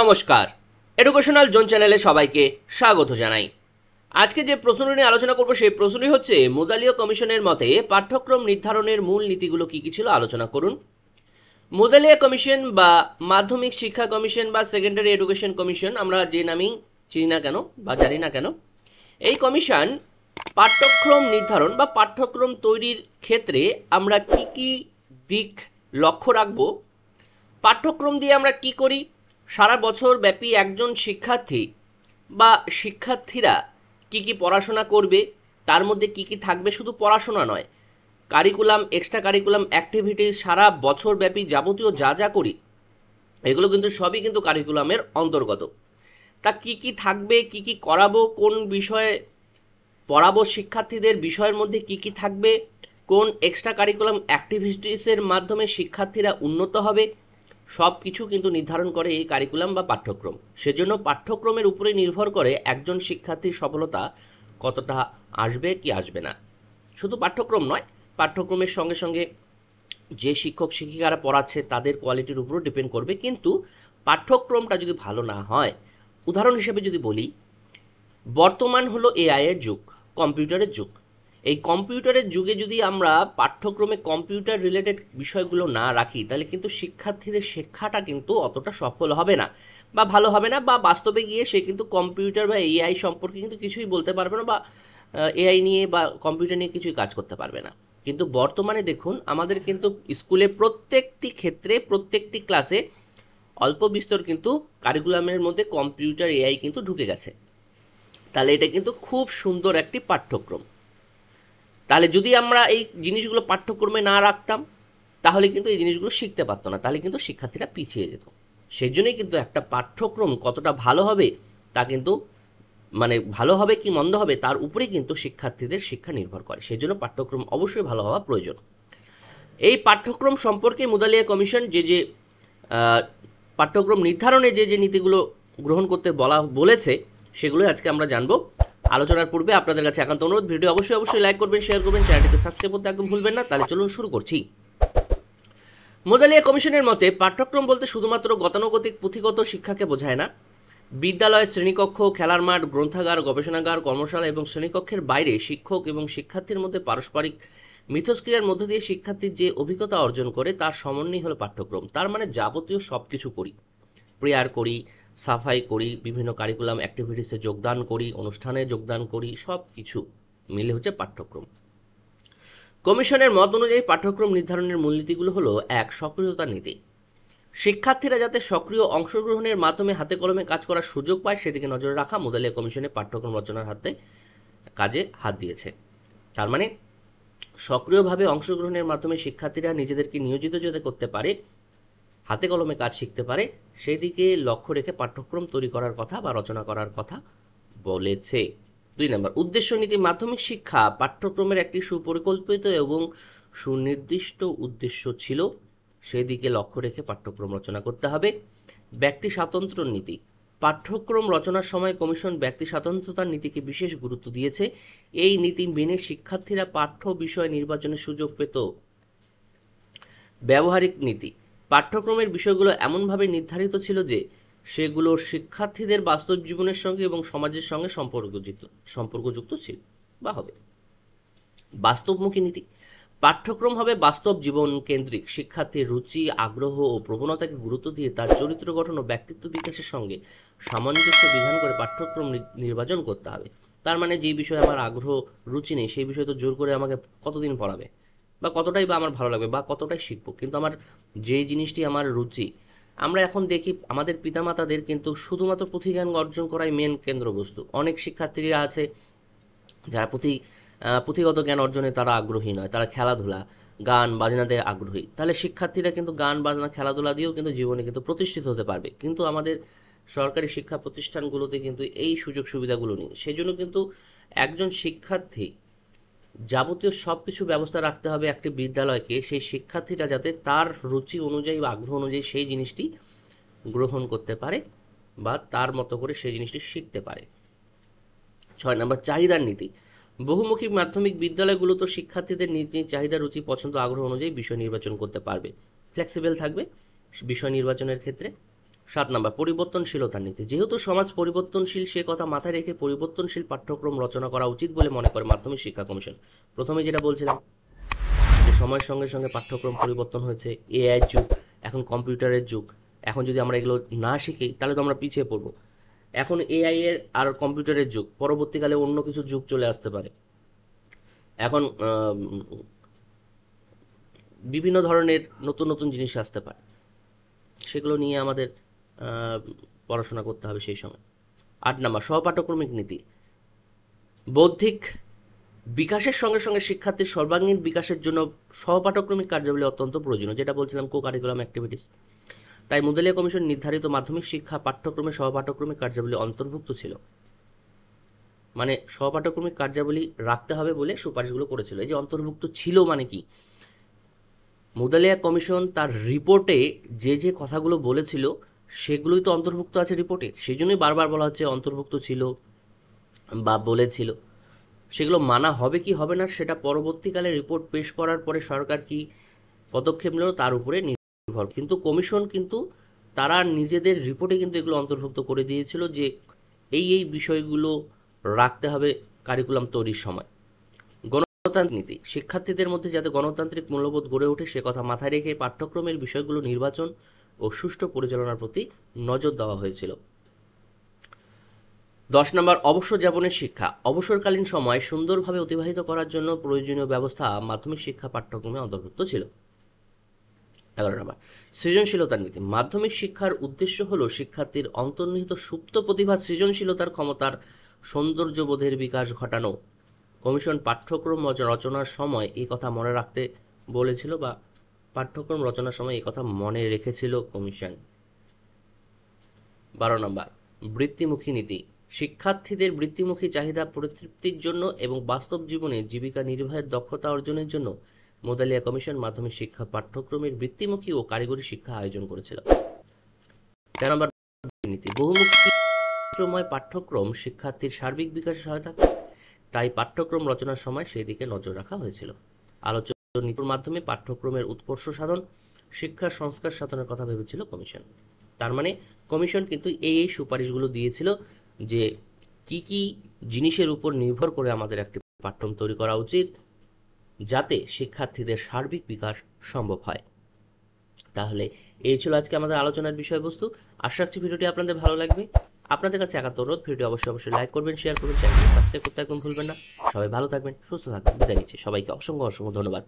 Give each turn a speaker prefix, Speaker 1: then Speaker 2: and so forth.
Speaker 1: নমস্কার educational zone চ্যানেলে সবাইকে স্বাগত জানাই আজকে যে প্রশ্ন নিয়ে আলোচনা করব সেই প্রশ্নই হচ্ছে মোদালীয় কমিশনের মতে পাঠ্যক্রম নির্ধারণের মূল নীতিগুলো কী কী ছিল আলোচনা করুন মোদালিয়া কমিশন বা মাধ্যমিক শিক্ষা কমিশন বা সেকেন্ডারি এডুকেশন কমিশন আমরা যে নামেই চিনি না কেন বা জানি না কেন এই কমিশন পাঠ্যক্রম নির্ধারণ বা পাঠ্যক্রম তৈরির ক্ষেত্রে আমরা কি কি দিক লক্ষ্য রাখব পাঠ্যক্রম দিয়ে আমরা কি করি সারা বছর ব্যাপী একজন শিক্ষার্থী বা শিক্ষার্থীরা কি কি পড়াশোনা করবে তার মধ্যে কি কি থাকবে শুধু পড়াশোনা নয় কারিকুলাম এক্সট্রা কারিকুলাম অ্যাক্টিভিটিস সারা বছর ব্যাপী যাবতীয় যা যা করি এগুলো কিন্তু সবই কিন্তু কারিকুলামের অন্তর্গত তা কি কি থাকবে কি কি করাবো কোন বিষয়ে পড়াবো শিক্ষার্থীদের বিষয়ের মধ্যে কি কি থাকবে কোন এক্সট্রা কারিকুলাম অ্যাক্টিভিটিসের মাধ্যমে শিক্ষার্থীরা উন্নত হবে সব কিছু কিন্তু নির্ধারণ করে এই কারিকুলাম বা পাঠ্যক্রম সেজন্য পাঠ্যক্রমের উপরে নির্ভর করে একজন শিক্ষার্থীর সফলতা কতটা আসবে কি আসবে না শুধু পাঠ্যক্রম নয় পাঠ্যক্রমের সঙ্গে সঙ্গে যে শিক্ষক শিক্ষিকারা পড়াচ্ছে তাদের কোয়ালিটির উপরও ডিপেন্ড করবে কিন্তু পাঠ্যক্রমটা যদি ভালো না হয় উদাহরণ হিসেবে যদি বলি বর্তমান হলো এআইয়ের যুগ কম্পিউটারের যুগ এই কম্পিউটারের যুগে যদি আমরা পাঠ্যক্রমে কম্পিউটার রিলেটেড বিষয়গুলো না রাখি তাহলে কিন্তু শিক্ষার্থীদের শিক্ষাটা কিন্তু অতটা সফল হবে না বা ভালো হবে না বা বাস্তবে গিয়ে সে কিন্তু কম্পিউটার বা এআই সম্পর্কে কিন্তু কিছুই বলতে পারবে না বা এআই নিয়ে বা কম্পিউটার নিয়ে কিছুই কাজ করতে পারবে না কিন্তু বর্তমানে দেখুন আমাদের কিন্তু স্কুলে প্রত্যেকটি ক্ষেত্রে প্রত্যেকটি ক্লাসে অল্প বিস্তর কিন্তু কারিকুলামের মধ্যে কম্পিউটার এআই কিন্তু ঢুকে গেছে তাহলে এটা কিন্তু খুব সুন্দর একটি পাঠ্যক্রম তাহলে যদি আমরা এই জিনিসগুলো পাঠ্যক্রমে না রাখতাম তাহলে কিন্তু এই জিনিসগুলো শিখতে পারতো না তাহলে কিন্তু শিক্ষার্থীরা পিছিয়ে যেত সেই জন্যই কিন্তু একটা পাঠ্যক্রম কতটা ভালো হবে তা কিন্তু মানে ভালো হবে কি মন্দ হবে তার উপরেই কিন্তু শিক্ষার্থীদের শিক্ষা নির্ভর করে সেই জন্য পাঠ্যক্রম অবশ্যই ভালো হওয়া প্রয়োজন এই পাঠ্যক্রম সম্পর্কে মুদালিয়া কমিশন যে যে পাঠ্যক্রম নির্ধারণে যে যে নীতিগুলো গ্রহণ করতে বলা বলেছে সেগুলো আজকে আমরা জানবো আলোচনার পূর্বে আপনাদের কাছে একান্ত অনুরোধ ভিডিও অবশ্যই অবশ্যই লাইক করবেন শেয়ার করবেন চ্যানেলটিকে সাবস্ক্রাইব করতে একদম ভুলবেন না তাহলে চলুন শুরু করছি মোদালিয়া কমিশনের মতে পাঠ্যক্রম বলতে শুধুমাত্র গতানুগতিক পুঁথিগত শিক্ষাকে বোঝায় না বিদ্যালয় শ্রেণীকক্ষ খেলার মাঠ গ্রন্থাগার গবেষণাগার কর্মশালা এবং শ্রেণীকক্ষের বাইরে শিক্ষক এবং শিক্ষার্থীর মধ্যে পারস্পরিক মিথস্ক্রিয়ার মধ্য দিয়ে শিক্ষার্থীর যে অভিজ্ঞতা অর্জন করে তার সমন্বয় হলো পাঠ্যক্রম তার মানে যাবতীয় সব কিছু করি প্রেয়ার করি সাফাই করি বিভিন্ন কারিকুলাম অ্যাক্টিভিটিসে যোগদান করি অনুষ্ঠানে যোগদান করি সব কিছু মিলে হচ্ছে পাঠ্যক্রম কমিশনের মত অনুযায়ী পাঠ্যক্রম নির্ধারণের মূলনীতিগুলো হলো এক সক্রিয়তা নীতি শিক্ষার্থীরা যাতে সক্রিয় অংশগ্রহণের মাধ্যমে হাতে কলমে কাজ করার সুযোগ পায় সেদিকে নজর রাখা মোদালিয়া কমিশনের পাঠ্যক্রম রচনার হাতে কাজে হাত দিয়েছে তার মানে সক্রিয়ভাবে অংশগ্রহণের মাধ্যমে শিক্ষার্থীরা নিজেদেরকে নিয়োজিত যাতে করতে পারে হাতে কলমে কাজ শিখতে পারে সেদিকে লক্ষ্য রেখে পাঠ্যক্রম তৈরি করার কথা বা রচনা করার কথা বলেছে দুই নম্বর উদ্দেশ্য নীতি মাধ্যমিক শিক্ষা পাঠ্যক্রমের একটি সুপরিকল্পিত এবং সুনির্দিষ্ট উদ্দেশ্য ছিল সেদিকে লক্ষ্য রেখে পাঠ্যক্রম রচনা করতে হবে ব্যক্তি স্বাতন্ত্র নীতি পাঠ্যক্রম রচনার সময় কমিশন ব্যক্তি স্বাতন্ত্রতার নীতিকে বিশেষ গুরুত্ব দিয়েছে এই নীতি মেনে শিক্ষার্থীরা পাঠ্য বিষয় নির্বাচনের সুযোগ পেত ব্যবহারিক নীতি পাঠ্যক্রমের বিষয়গুলো এমনভাবে নির্ধারিত ছিল যে সেগুলো শিক্ষার্থীদের বাস্তব জীবনের সঙ্গে এবং সমাজের সঙ্গে সম্পর্কযুক্ত সম্পর্কযুক্ত ছিল বা হবে বাস্তবমুখী নীতি পাঠ্যক্রম হবে বাস্তব জীবন কেন্দ্রিক শিক্ষার্থীর রুচি আগ্রহ ও প্রবণতাকে গুরুত্ব দিয়ে তার চরিত্র গঠন ও ব্যক্তিত্ব বিকাশের সঙ্গে সামঞ্জস্য বিধান করে পাঠ্যক্রম নির্বাচন করতে হবে তার মানে যে বিষয়ে আমার আগ্রহ রুচি নেই সেই বিষয়ে তো জোর করে আমাকে কতদিন পড়াবে বা কতটাই বা আমার ভালো লাগবে বা কতটাই শিখবো কিন্তু আমার যে জিনিসটি আমার রুচি আমরা এখন দেখি আমাদের পিতামাতাদের কিন্তু শুধুমাত্র পুঁথিজ্ঞান অর্জন করাই মেন কেন্দ্রবস্তু অনেক শিক্ষার্থীরা আছে যারা পুঁথি পুঁথিগত জ্ঞান অর্জনে তারা আগ্রহী নয় তারা খেলাধুলা গান বাজনাতে আগ্রহী তাহলে শিক্ষার্থীরা কিন্তু গান বাজনা খেলাধুলা দিয়েও কিন্তু জীবনে কিন্তু প্রতিষ্ঠিত হতে পারবে কিন্তু আমাদের সরকারি শিক্ষা প্রতিষ্ঠানগুলোতে কিন্তু এই সুযোগ সুবিধাগুলো নেই সেজন্য কিন্তু একজন শিক্ষার্থী যাবতীয় সব কিছু ব্যবস্থা রাখতে হবে একটি বিদ্যালয়কে সেই শিক্ষার্থীরা যাতে তার রুচি অনুযায়ী বা আগ্রহ অনুযায়ী সেই জিনিসটি গ্রহণ করতে পারে বা তার মতো করে সেই জিনিসটি শিখতে পারে ছয় নম্বর চাহিদার নীতি বহুমুখী মাধ্যমিক বিদ্যালয়গুলো তো শিক্ষার্থীদের নিজ নিজ চাহিদা রুচি পছন্দ আগ্রহ অনুযায়ী বিষয় নির্বাচন করতে পারবে ফ্লেক্সিবেল থাকবে বিষয় নির্বাচনের ক্ষেত্রে সাত নম্বর পরিবর্তনশীলতার নীতি যেহেতু সমাজ পরিবর্তনশীল সে কথা মাথায় রেখে পরিবর্তনশীল পাঠ্যক্রম রচনা করা উচিত বলে মনে করে মাধ্যমিক শিক্ষা কমিশন প্রথমে যেটা বলছিলাম যে সময়ের সঙ্গে সঙ্গে পাঠ্যক্রম পরিবর্তন হয়েছে এআই যুগ এখন কম্পিউটারের যুগ এখন যদি আমরা এগুলো না শিখি তাহলে তো আমরা পিছিয়ে পড়বো এখন এআই এর আর কম্পিউটারের যুগ পরবর্তীকালে অন্য কিছু যুগ চলে আসতে পারে এখন বিভিন্ন ধরনের নতুন নতুন জিনিস আসতে পারে সেগুলো নিয়ে আমাদের পড়াশোনা করতে হবে সেই সময় আট নাম্বার সহপাঠ্যক্রমিক নীতি বৌদ্ধিক বিকাশের সঙ্গে সঙ্গে শিক্ষার্থীর সর্বাঙ্গীন বিকাশের জন্য সহপাঠ্যক্রমিক কার্যাবলী অত্যন্ত প্রয়োজনীয় যেটা বলছিলাম কো কারিকুলাম অ্যাক্টিভিটিস তাই মুদালিয়া কমিশন নির্ধারিত মাধ্যমিক শিক্ষা পাঠ্যক্রমে সহপাঠ্যক্রমিক কার্যাবলী অন্তর্ভুক্ত ছিল মানে সহপাঠ্যক্রমিক কার্যাবলী রাখতে হবে বলে সুপারিশগুলো করেছিল এই যে অন্তর্ভুক্ত ছিল মানে কি মুদালিয়া কমিশন তার রিপোর্টে যে যে কথাগুলো বলেছিল সেগুলোই তো অন্তর্ভুক্ত আছে রিপোর্টে সেই জন্যই বারবার বলা হচ্ছে অন্তর্ভুক্ত ছিল বা বলেছিল সেগুলো মানা হবে কি হবে না সেটা পরবর্তীকালে রিপোর্ট পেশ করার পরে সরকার কি পদক্ষেপ নিল তার উপরে নির্ভর কিন্তু কমিশন কিন্তু তারা নিজেদের রিপোর্টে কিন্তু এগুলো অন্তর্ভুক্ত করে দিয়েছিল যে এই এই বিষয়গুলো রাখতে হবে কারিকুলাম তৈরির সময় গণতান্ত্রিক নীতি শিক্ষার্থীদের মধ্যে যাতে গণতান্ত্রিক মূল্যবোধ গড়ে ওঠে সে কথা মাথায় রেখে পাঠ্যক্রমের বিষয়গুলো নির্বাচন ও সুষ্ঠু পরিচালনার প্রতি নজর দেওয়া হয়েছিল দশ নম্বর অবসর যাপনের শিক্ষা অবসরকালীন সময় সুন্দরভাবে অতিবাহিত করার জন্য প্রয়োজনীয় ব্যবস্থা মাধ্যমিক শিক্ষা পাঠ্যক্রমে অন্তর্ভুক্ত ছিল এগারো নম্বর সৃজনশীলতার নীতি মাধ্যমিক শিক্ষার উদ্দেশ্য হল শিক্ষার্থীর অন্তর্নিহিত সুপ্ত প্রতিভা সৃজনশীলতার ক্ষমতার সৌন্দর্যবোধের বিকাশ ঘটানো কমিশন পাঠ্যক্রম রচনার সময় এই কথা মনে রাখতে বলেছিল বা পাঠ্যক্রম রচনার সময় কথা মনে রেখেছিল কমিশন বারো নম্বর বৃত্তিমুখী নীতি শিক্ষার্থীদের বৃত্তিমুখী চাহিদা পরিতৃপ্তির জন্য এবং বাস্তব জীবনে জীবিকা নির্বাহের দক্ষতা অর্জনের জন্য মোদালিয়া কমিশন মাধ্যমিক শিক্ষা পাঠ্যক্রমের বৃত্তিমুখী ও কারিগরি শিক্ষা আয়োজন করেছিল তেরো নম্বর নীতি বহুমুখী পাঠ্যক্রম শিক্ষার্থীর সার্বিক বিকাশে সহায়তা তাই পাঠ্যক্রম রচনার সময় সেই দিকে নজর রাখা হয়েছিল আলোচনা নীতির মাধ্যমে পাঠ্যক্রমের উৎকর্ষ সাধন শিক্ষার সংস্কার সাধনের কথা ভেবেছিল কমিশন তার মানে কমিশন কিন্তু এই এই সুপারিশগুলো দিয়েছিল যে কি কি জিনিসের উপর নির্ভর করে আমাদের একটি পাঠ্যক্রম তৈরি করা উচিত যাতে শিক্ষার্থীদের সার্বিক বিকাশ সম্ভব হয় তাহলে এই ছিল আজকে আমাদের আলোচনার বিষয়বস্তু আশা রাখছি ভিডিওটি আপনাদের ভালো লাগবে আপনাদের কাছে একান্ত অনুরোধ ভিডিও অবশ্যই অবশ্যই লাইক করবেন শেয়ার করবেন চ্যানেলটি সাবস্ক্রাইব করতে একদম ভুলবেন না সবাই ভালো থাকবেন সুস্থ থাকবেন বিদায় নিচ্ছি সবাইকে অসংখ্য অসংখ্য ধন্যবাদ